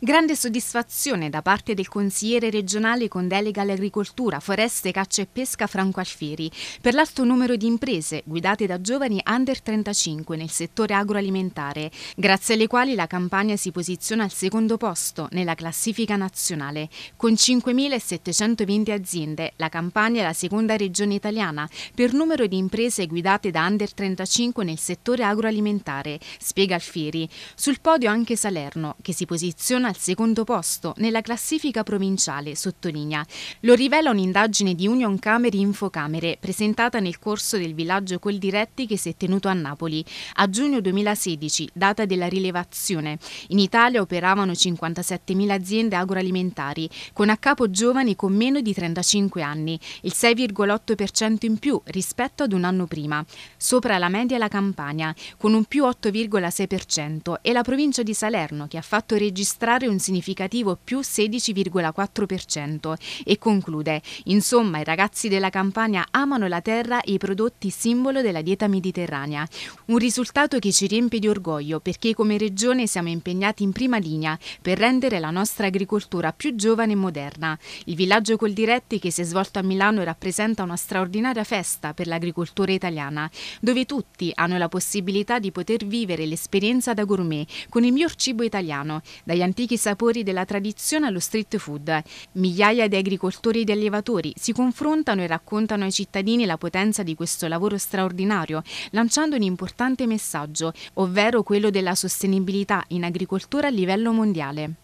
Grande soddisfazione da parte del consigliere regionale con delega all'agricoltura, foreste, caccia e pesca Franco Alfieri per l'alto numero di imprese guidate da giovani under 35 nel settore agroalimentare, grazie alle quali la Campania si posiziona al secondo posto nella classifica nazionale. Con 5.720 aziende, la Campania è la seconda regione italiana per numero di imprese guidate da under 35 nel settore agroalimentare, spiega Alfieri. Sul podio anche Salerno, che si posiziona Toscana al secondo posto nella classifica provinciale, sottolinea. Lo rivela un'indagine di Union Camere Infocamere presentata nel corso del villaggio Coldiretti che si è tenuto a Napoli a giugno 2016, data della rilevazione. In Italia operavano 57.000 aziende agroalimentari con a capo giovani con meno di 35 anni, il 6,8% in più rispetto ad un anno prima, sopra la media la Campania con un più 8,6% e la provincia di Salerno che ha fatto registrare registrare un significativo più 16,4% e conclude Insomma i ragazzi della campagna amano la terra e i prodotti simbolo della dieta mediterranea. Un risultato che ci riempie di orgoglio perché come regione siamo impegnati in prima linea per rendere la nostra agricoltura più giovane e moderna. Il villaggio col diretti che si è svolto a Milano rappresenta una straordinaria festa per l'agricoltura italiana, dove tutti hanno la possibilità di poter vivere l'esperienza da gourmet con il miglior cibo italiano, dagli antichi antichi sapori della tradizione allo street food. Migliaia di agricoltori e di allevatori si confrontano e raccontano ai cittadini la potenza di questo lavoro straordinario, lanciando un importante messaggio, ovvero quello della sostenibilità in agricoltura a livello mondiale.